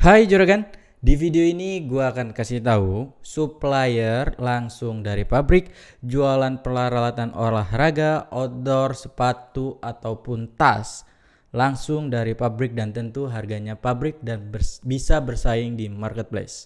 Hai Juragan, di video ini gue akan kasih tahu supplier langsung dari pabrik jualan peralatan olahraga, outdoor, sepatu ataupun tas langsung dari pabrik dan tentu harganya pabrik dan bers bisa bersaing di marketplace.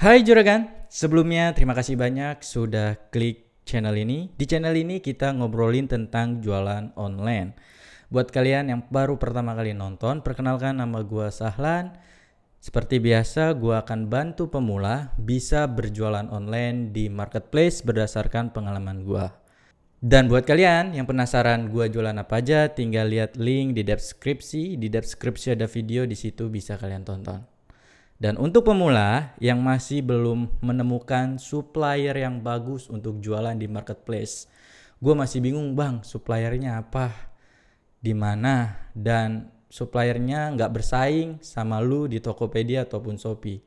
Hai Juragan, sebelumnya terima kasih banyak sudah klik channel ini. Di channel ini kita ngobrolin tentang jualan online Buat kalian yang baru pertama kali nonton, perkenalkan nama gue Sahlan. Seperti biasa, gue akan bantu pemula bisa berjualan online di marketplace berdasarkan pengalaman gue. Dan buat kalian yang penasaran gue jualan apa aja, tinggal lihat link di deskripsi. Di deskripsi ada video di situ bisa kalian tonton. Dan untuk pemula yang masih belum menemukan supplier yang bagus untuk jualan di marketplace, gue masih bingung bang suppliernya apa di mana dan suppliernya nggak bersaing sama lu di Tokopedia ataupun Shopee.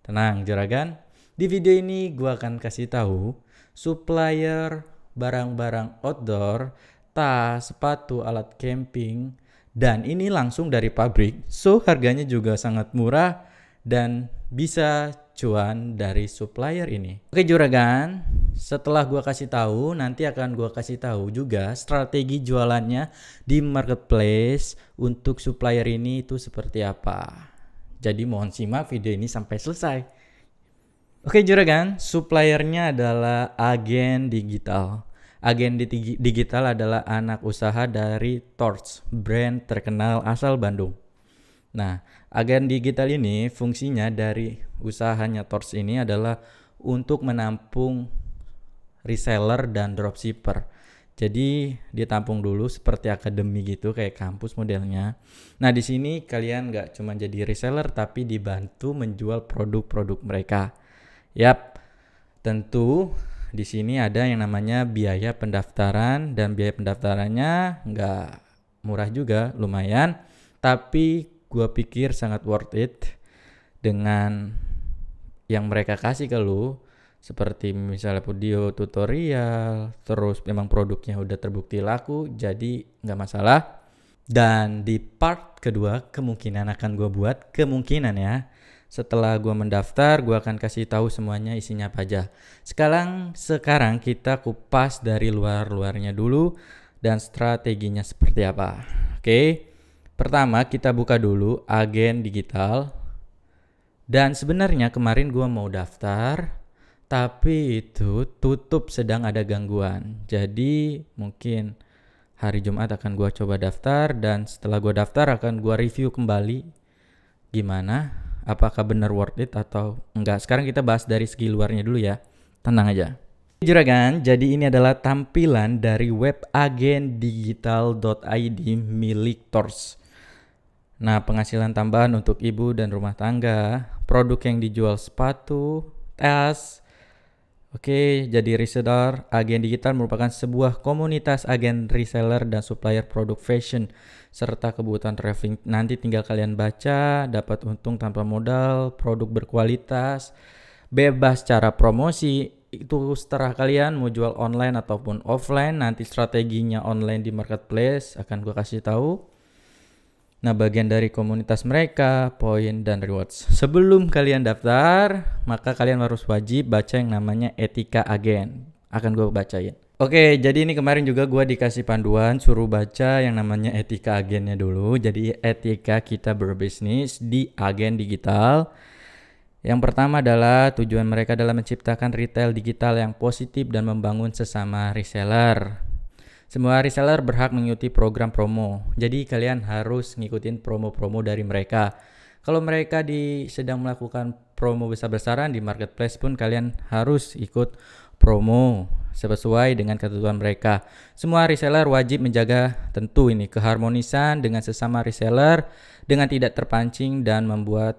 Tenang juragan, di video ini gue akan kasih tahu supplier barang-barang outdoor, tas, sepatu, alat camping, dan ini langsung dari pabrik. So harganya juga sangat murah dan bisa cuan dari supplier ini. Oke juragan, setelah gue kasih tahu, nanti akan gue kasih tahu juga strategi jualannya di marketplace untuk supplier ini itu seperti apa. Jadi mohon simak video ini sampai selesai. Oke juragan, suppliernya adalah agen digital. Agen digital adalah anak usaha dari Torch, brand terkenal asal Bandung. Nah, agen digital ini fungsinya dari usahanya Torch ini adalah untuk menampung reseller dan dropshipper. Jadi dia tampung dulu seperti akademi gitu kayak kampus modelnya. Nah di sini kalian nggak cuma jadi reseller tapi dibantu menjual produk-produk mereka. Yap, tentu di sini ada yang namanya biaya pendaftaran dan biaya pendaftarannya nggak murah juga, lumayan. Tapi gua pikir sangat worth it dengan yang mereka kasih ke lu seperti misalnya video tutorial terus memang produknya udah terbukti laku jadi nggak masalah dan di part kedua kemungkinan akan gue buat kemungkinan ya setelah gue mendaftar, gue akan kasih tahu semuanya isinya apa aja. Sekarang, sekarang kita kupas dari luar-luarnya dulu dan strateginya seperti apa. Oke, pertama kita buka dulu agen digital. Dan sebenarnya kemarin gue mau daftar, tapi itu tutup sedang ada gangguan. Jadi mungkin hari Jumat akan gua coba daftar dan setelah gua daftar akan gua review kembali gimana apakah benar worth it atau enggak. Sekarang kita bahas dari segi luarnya dulu ya. Tenang aja. Juragan, jadi ini adalah tampilan dari web agen digital.id milik Tors. Nah, penghasilan tambahan untuk ibu dan rumah tangga, produk yang dijual sepatu, tas, Oke, jadi reseller agen digital merupakan sebuah komunitas agen reseller dan supplier produk fashion serta kebutuhan traveling. Nanti tinggal kalian baca, dapat untung tanpa modal, produk berkualitas, bebas cara promosi. Itu setelah kalian mau jual online ataupun offline, nanti strateginya online di marketplace akan gue kasih tahu. Nah, bagian dari komunitas mereka, poin dan rewards. Sebelum kalian daftar, maka kalian harus wajib baca yang namanya etika agen. Akan gue bacain. Oke, jadi ini kemarin juga gue dikasih panduan suruh baca yang namanya etika agennya dulu. Jadi etika kita berbisnis di agen digital. Yang pertama adalah tujuan mereka dalam menciptakan retail digital yang positif dan membangun sesama reseller. Semua reseller berhak mengikuti program promo. Jadi kalian harus ngikutin promo-promo dari mereka. Kalau mereka di sedang melakukan promo besar-besaran di marketplace pun kalian harus ikut promo sesuai dengan ketentuan mereka. Semua reseller wajib menjaga tentu ini keharmonisan dengan sesama reseller dengan tidak terpancing dan membuat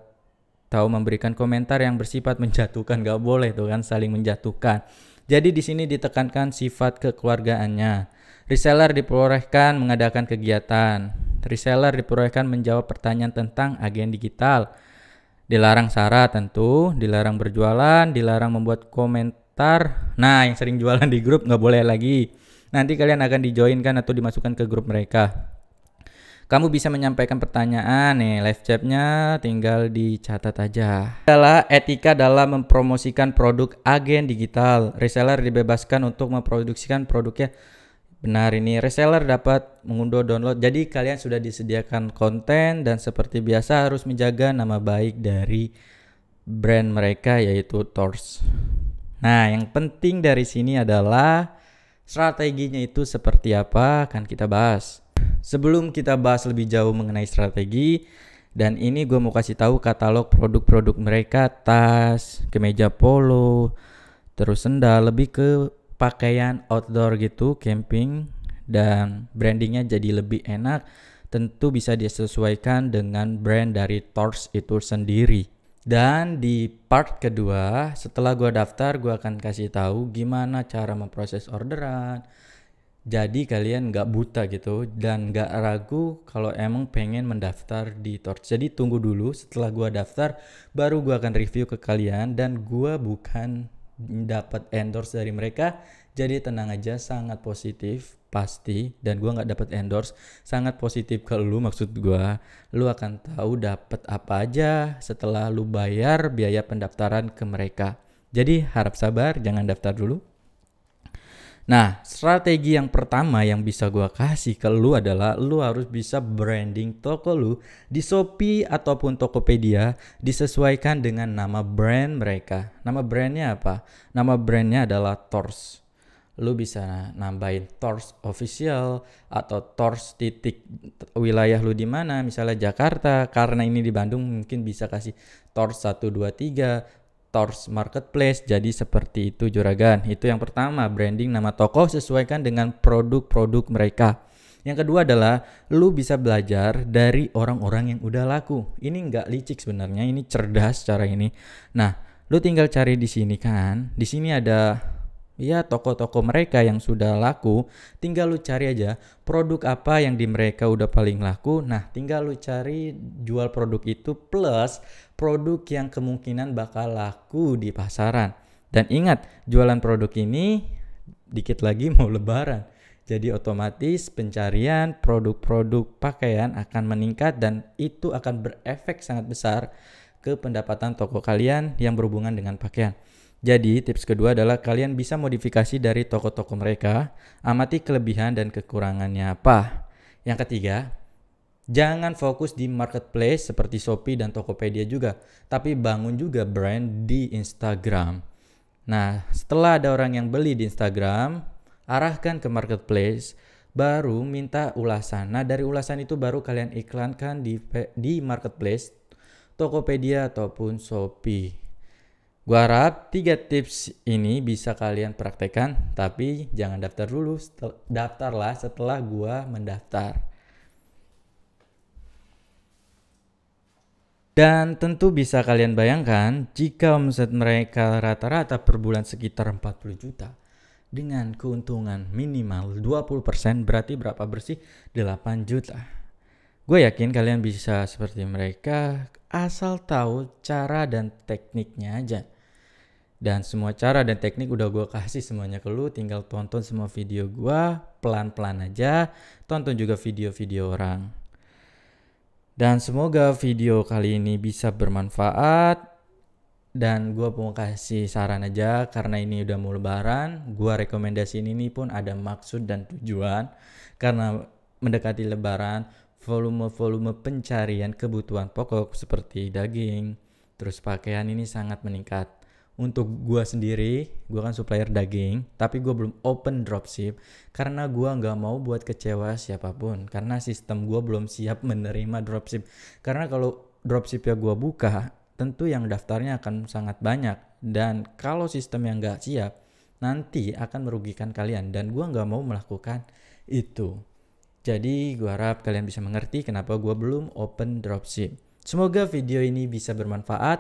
tahu memberikan komentar yang bersifat menjatuhkan. Gak boleh tuh kan saling menjatuhkan. Jadi di sini ditekankan sifat kekeluargaannya. Reseller diperolehkan mengadakan kegiatan. Reseller diperolehkan menjawab pertanyaan tentang agen digital. Dilarang syarat tentu, dilarang berjualan, dilarang membuat komentar. Nah, yang sering jualan di grup nggak boleh lagi. Nanti kalian akan dijoinkan atau dimasukkan ke grup mereka. Kamu bisa menyampaikan pertanyaan nih, live chatnya tinggal dicatat aja. Adalah etika dalam mempromosikan produk agen digital. Reseller dibebaskan untuk memproduksikan produknya Benar, ini reseller dapat mengunduh download. Jadi kalian sudah disediakan konten dan seperti biasa harus menjaga nama baik dari brand mereka yaitu Tors. Nah, yang penting dari sini adalah strateginya itu seperti apa akan kita bahas. Sebelum kita bahas lebih jauh mengenai strategi, dan ini gue mau kasih tahu katalog produk-produk mereka, tas, kemeja polo, terus sendal, lebih ke pakaian outdoor gitu camping dan brandingnya jadi lebih enak tentu bisa disesuaikan dengan brand dari Tors itu sendiri. Dan di part kedua, setelah gue daftar, gue akan kasih tahu gimana cara memproses orderan. Jadi kalian gak buta gitu dan gak ragu kalau emang pengen mendaftar di Torch. Jadi tunggu dulu setelah gue daftar, baru gue akan review ke kalian dan gue bukan dapat endorse dari mereka jadi tenang aja sangat positif pasti dan gue nggak dapat endorse sangat positif ke lu maksud gue lu akan tahu dapat apa aja setelah lu bayar biaya pendaftaran ke mereka jadi harap sabar jangan daftar dulu Nah, strategi yang pertama yang bisa gue kasih ke lu adalah lu harus bisa branding toko lu di Shopee ataupun Tokopedia disesuaikan dengan nama brand mereka. Nama brandnya apa? Nama brandnya adalah Tors. Lu bisa nambahin Tors official atau Tors titik wilayah lu di mana, misalnya Jakarta, karena ini di Bandung mungkin bisa kasih Tors 123 Tors Marketplace jadi seperti itu juragan. Itu yang pertama, branding nama toko sesuaikan dengan produk-produk mereka. Yang kedua adalah lu bisa belajar dari orang-orang yang udah laku. Ini nggak licik sebenarnya, ini cerdas cara ini. Nah, lu tinggal cari di sini kan. Di sini ada ya toko-toko mereka yang sudah laku, tinggal lu cari aja produk apa yang di mereka udah paling laku. Nah, tinggal lu cari jual produk itu plus produk yang kemungkinan bakal laku di pasaran. Dan ingat, jualan produk ini dikit lagi mau lebaran. Jadi otomatis pencarian produk-produk pakaian akan meningkat dan itu akan berefek sangat besar ke pendapatan toko kalian yang berhubungan dengan pakaian. Jadi, tips kedua adalah kalian bisa modifikasi dari toko-toko mereka, amati kelebihan dan kekurangannya apa. Yang ketiga, jangan fokus di marketplace seperti Shopee dan Tokopedia juga, tapi bangun juga brand di Instagram. Nah, setelah ada orang yang beli di Instagram, arahkan ke marketplace, baru minta ulasan. Nah, dari ulasan itu baru kalian iklankan di di marketplace Tokopedia ataupun Shopee. Gua harap tiga tips ini bisa kalian praktekkan, tapi jangan daftar dulu. daftarlah setelah gua mendaftar. Dan tentu bisa kalian bayangkan jika omset mereka rata-rata per bulan sekitar 40 juta dengan keuntungan minimal 20% berarti berapa bersih? 8 juta. Gue yakin kalian bisa seperti mereka asal tahu cara dan tekniknya aja dan semua cara dan teknik udah gue kasih semuanya ke lu tinggal tonton semua video gue pelan-pelan aja tonton juga video-video orang dan semoga video kali ini bisa bermanfaat dan gue mau kasih saran aja karena ini udah mau lebaran gue rekomendasi ini pun ada maksud dan tujuan karena mendekati lebaran volume-volume pencarian kebutuhan pokok seperti daging terus pakaian ini sangat meningkat untuk gue sendiri, gue kan supplier daging, tapi gue belum open dropship karena gue nggak mau buat kecewa siapapun. Karena sistem gue belum siap menerima dropship. Karena kalau dropship ya gue buka, tentu yang daftarnya akan sangat banyak. Dan kalau sistem yang nggak siap, nanti akan merugikan kalian. Dan gue nggak mau melakukan itu. Jadi gue harap kalian bisa mengerti kenapa gue belum open dropship. Semoga video ini bisa bermanfaat.